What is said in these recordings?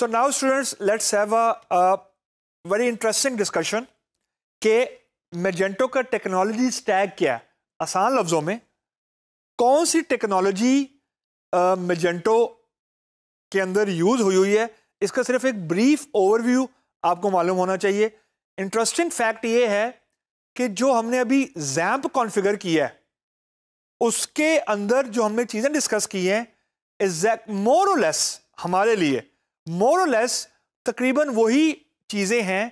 so now students let's have a very interesting discussion के Magento का technology stack क्या है आसान लफ्ज़ों में कौन सी टेक्नोलॉजी मेजेंटो के अंदर यूज़ हुई हुई है इसका सिर्फ एक ब्रीफ ओवरव्यू आपको मालूम होना चाहिए इंटरेस्टिंग फैक्ट ये है कि जो हमने अभी जैम्प कॉन्फ़िगर किया है उसके अंदर जो हमने चीज़ें डिस्कस की हैं एग्जैक्ट मोर लेस हमारे लिए मोरलेस तकरीबन वही चीज़ें हैं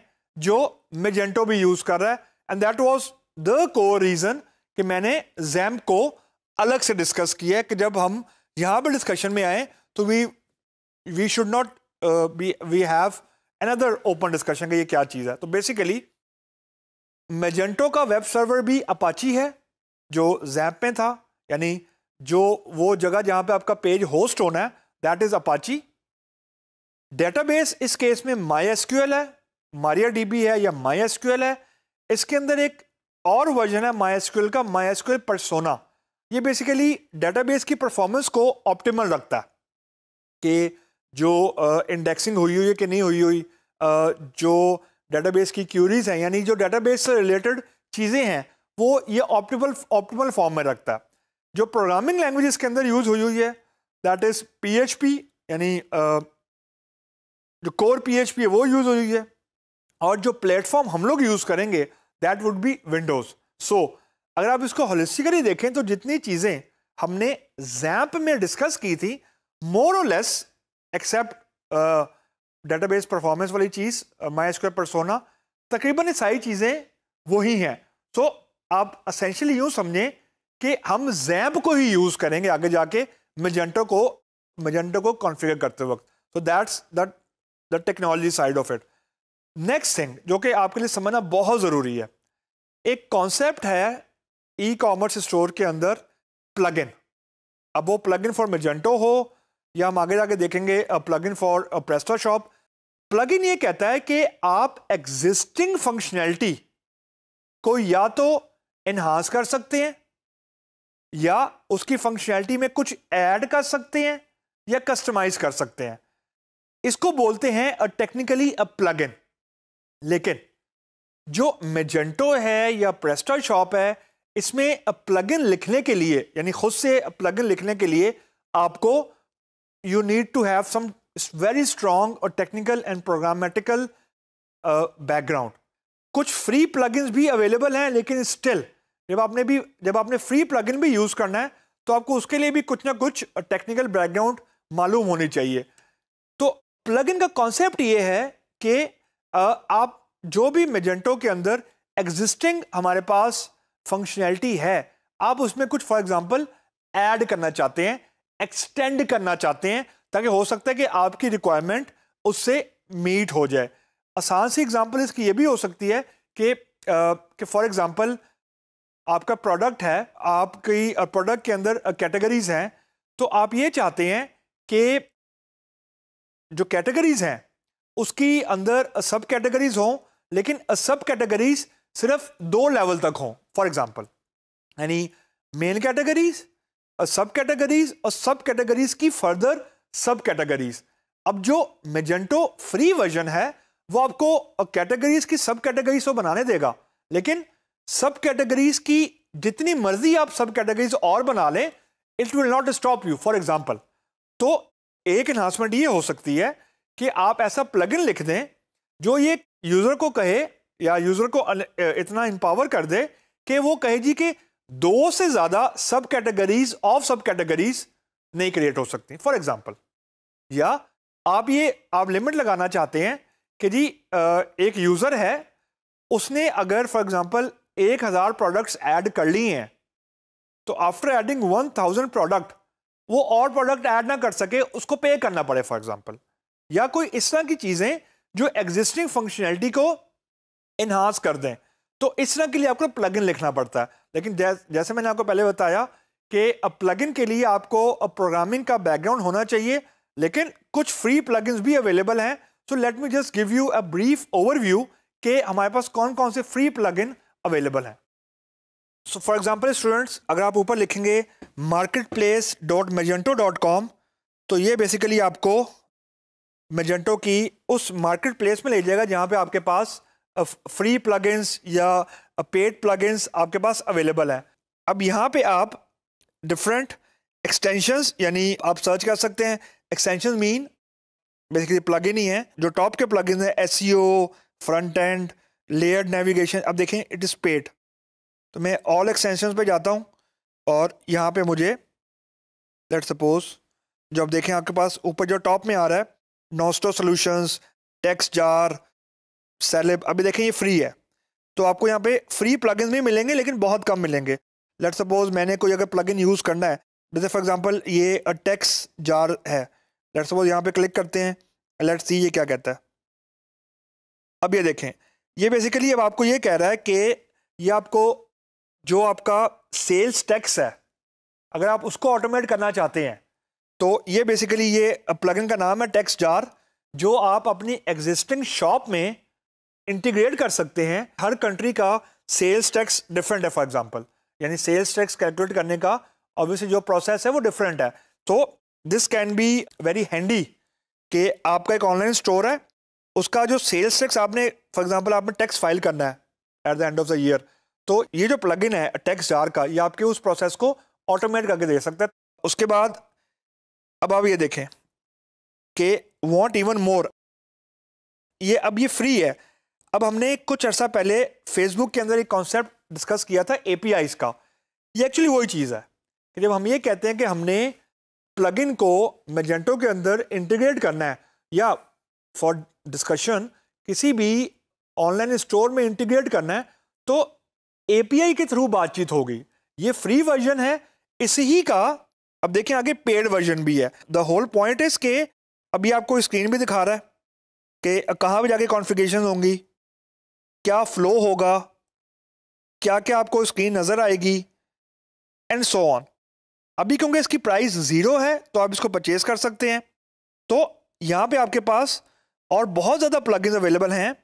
जो मेजेंटो भी यूज़ कर रहा है and that was the core reason कि मैंने जैम को अलग से डिस्कस किया है कि जब हम यहाँ पर डिस्कशन में आए तो we we should not we have another open discussion का ये क्या चीज़ है तो बेसिकली मेजेंटो का वेब सर्वर भी अपाची है जो जैप में था यानी जो वो जगह जहाँ पे आपका पेज होस्ट होना है दैट इज़ अपाची डेटाबेस इस केस में माई है मारिया बी है या माई है इसके अंदर एक और वर्जन है माई का माई परसोना ये बेसिकली डेटाबेस की परफॉर्मेंस को ऑप्टिमल रखता है कि जो इंडेक्सिंग हुई हुई है कि नहीं हुई हुई जो जो डेटाबेस की क्यूरीज हैं यानी जो डेटाबेस से रिलेटेड चीज़ें हैं वो ये ऑप्टिमल ऑप्टिमल फॉर्म में रखता है जो प्रोग्रामिंग लैंग्वेज के अंदर यूज़ हुई हुई है दैट इज़ पी यानी जो कोर पीएचपी है वो यूज हो रही है और जो प्लेटफॉर्म हम लोग यूज करेंगे that would be Windows so अगर आप इसको होलिस्टिकली देखें तो जितनी चीजें हमने जैप में डिस्कस की थी मोर और लेस एक्सेप्ट डेटाबेस परफॉर्मेंस वाली चीज माई स्क्वेयर परसोना तकरीबन ये सारी चीजें वही हैं सो so, आप असेंशली यूं समझें कि हम जैप को ही यूज करेंगे आगे जाके मेजेंटो को मेजेंटो को कॉन्फ़िगर करते वक्त so that's that the technology side of it next thing जो कि आपके लिए समझना बहुत ज़रूरी है एक कॉन्सेप्ट है ई कॉमर्स स्टोर के अंदर प्लग इन अब वो प्लग इन फॉर मेजेंटो हो या हम आगे जाके देखेंगे plugin for PrestaShop इन ये कहता है कि आप एग्जिस्टिंग फंक्शनैलिटी को या तो इन्हांस कर सकते हैं या उसकी फंक्शनैलिटी में कुछ ऐड कर सकते हैं या कस्टमाइज कर सकते हैं इसको बोलते हैं a technically a plug in लेकिन जो मेजेंटो है या प्रेस्टर शॉप है इसमें प्लग इन लिखने के लिए यानी खुद से प्लग इन लिखने के लिए आपको you need to have some very strong और टेक्निकल एंड प्रोग्रामेटिकल बैकग्राउंड कुछ फ्री प्लग भी अवेलेबल हैं लेकिन स्टिल जब आपने भी जब आपने फ्री प्लग भी यूज़ करना है तो आपको उसके लिए भी कुछ ना कुछ टेक्निकल बैकग्राउंड मालूम होनी चाहिए प्लगइन का कॉन्सेप्ट ये है कि आप जो भी मेजेंटो के अंदर एग्जिस्टिंग हमारे पास फंक्शनैलिटी है आप उसमें कुछ फॉर एग्जांपल ऐड करना चाहते हैं एक्सटेंड करना चाहते हैं ताकि हो सकता है कि आपकी रिक्वायरमेंट उससे मीट हो जाए आसान सी एग्जांपल इसकी ये भी हो सकती है कि फॉर एग्जांपल आपका प्रोडक्ट है आपकी प्रोडक्ट के अंदर कैटेगरीज हैं तो आप ये चाहते हैं कि जो कैटेगरीज हैं उसकी अंदर सब कैटेगरीज हों लेकिन सब कैटेगरीज सिर्फ दो लेवल तक हों फॉर एग्जाम्पल यानी मेन कैटेगरीज सब कैटेगरीज और सब कैटेगरीज की फर्दर सब कैटेगरीज अब जो मेजेंटो फ्री वर्जन है वो आपको कैटेगरीज की सब कैटेगरीज को बनाने देगा लेकिन सब कैटेगरीज की जितनी मर्जी आप सब कैटेगरीज और बना लें it will not stop you for example तो एक इन्हांसमेंट ये हो सकती है कि आप ऐसा प्लगइन लिख दें जो ये यूज़र को कहे या यूज़र को इतना एम्पावर कर दे कि वो कहे जी कि दो से ज़्यादा subcategories of subcategories नहीं क्रिएट हो सकती फॉर एग्जाम्पल या आप ये आप लिमिट लगाना चाहते हैं कि जी एक यूज़र है उसने अगर फॉर एग्ज़ाम्पल एक हज़ार प्रोडक्ट्स ऐड कर ली हैं तो after adding one thousand product वो और प्रोडक्ट ऐड ना कर सके उसको पे करना पड़े फॉर एग्जाम्पल या कोई इस तरह की चीज़ें जो एग्जिस्टिंग फंक्शनैलिटी को इन्हांस कर दें तो इस तरह के लिए आपको प्लग इन लिखना पड़ता है लेकिन जैसे मैंने आपको पहले बताया कि अब प्लग इन के लिए आपको प्रोग्रामिंग का बैकग्राउंड होना चाहिए लेकिन कुछ फ्री प्लग भी अवेलेबल हैं so let me just give you a brief overview कि हमारे पास कौन कौन से फ्री प्लग अवेलेबल हैं सो फॉर एग्जाम्पल स्टूडेंट्स अगर आप ऊपर लिखेंगे marketplace dot Magento dot com तो ये बेसिकली आपको मेजेंटो की उस मार्केट प्लेस में ले जाएगा जहाँ पे आपके पास फ्री प्लगइन्स या पेड प्लगइन्स आपके पास अवेलेबल है अब यहाँ पे आप डिफरेंट एक्सटेंशंस यानी आप सर्च कर सकते हैं एक्सटेंशन मीन बेसिकली प्लग ही है जो टॉप के प्लग हैं S C front end layered navigation अब देखें इट इज़ पेड तो मैं ऑल एक्सटेंशन पे जाता हूँ और यहाँ पे मुझे लेट सपोज जो आप देखें आपके पास ऊपर जो टॉप में आ रहा है नोस्टो सोल्यूशंस टेक्स जार सेलेब अभी देखें ये फ्री है तो आपको यहाँ पे फ्री प्लगइन भी मिलेंगे लेकिन बहुत कम मिलेंगे लेट सपोज मैंने कोई अगर प्लगइन यूज़ करना है जैसे फॉर एग्जांपल ये टेक्स जार है लेट सपोज यहाँ पे क्लिक करते हैं लेट सी ये क्या कहता है अब ये देखें ये बेसिकली अब आपको ये कह रहा है कि ये आपको जो आपका सेल्स टैक्स है अगर आप उसको ऑटोमेट करना चाहते हैं तो ये बेसिकली ये प्लगइन का नाम है टैक्स जार जो आप अपनी एग्जिस्टिंग शॉप में इंटीग्रेट कर सकते हैं हर कंट्री का सेल्स टैक्स डिफरेंट है फॉर एग्जांपल यानी सेल्स टैक्स कैलकुलेट करने का ऑब्वियसली जो प्रोसेस है वो डिफरेंट है तो this can be very handy कि आपका एक ऑनलाइन स्टोर है उसका जो सेल्स टैक्स आपने फॉर एग्जाम्पल आपने टैक्स फाइल करना है at the end of the year तो ये जो प्लगइन है टेक्स जार का ये आपके उस प्रोसेस को ऑटोमेट करके दे सकता है उसके बाद अब आप ये देखें कि वॉन्ट इवन मोर ये अब ये फ्री है अब हमने कुछ अर्सा पहले फेसबुक के अंदर एक कॉन्सेप्ट डिस्कस किया था ए का ये एक्चुअली वही चीज़ है कि जब हम ये कहते हैं कि हमने प्लगइन को मेजेंटो के अंदर इंटीग्रेट करना है या फॉर डिस्कशन किसी भी ऑनलाइन स्टोर में इंटीग्रेट करना है तो एपीआई के थ्रू बातचीत होगी ये फ्री वर्जन है इसी ही का अब देखें आगे पेड वर्जन भी है द होल पॉइंट इज के अभी आपको स्क्रीन भी दिखा रहा है कि कहाँ भी जाके कॉन्फ़िगरेशन होंगी क्या फ़्लो होगा क्या क्या आपको स्क्रीन नज़र आएगी एंड सो ऑन अभी क्योंकि इसकी प्राइस ज़ीरो है तो आप इसको परचेज़ कर सकते हैं तो यहाँ पे आपके पास और बहुत ज़्यादा प्लगइन्स अवेलेबल हैं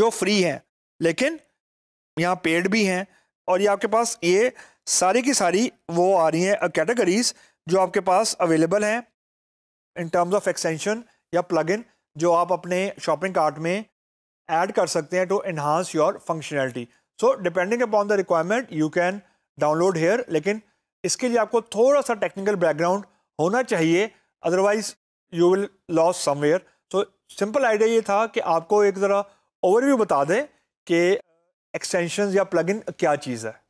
जो फ्री हैं लेकिन यहाँ पेड भी हैं और ये आपके पास ये सारी की सारी वो आ रही हैं कैटेगरीज जो आपके पास अवेलेबल हैं इन टर्म्स ऑफ एक्सटेंशन या इन जो आप अपने शॉपिंग कार्ट में ऐड कर सकते हैं to enhance your functionality so depending upon the requirement you can download here लेकिन इसके लिए आपको थोड़ा सा टेक्निकल बैकग्राउंड होना चाहिए otherwise you will loss somewhere तो सिंपल आइडिया ये था कि आपको एक ज़रा ओवरव्यू बता दें कि एक्सटेंशन या प्लगइन क्या चीज़ है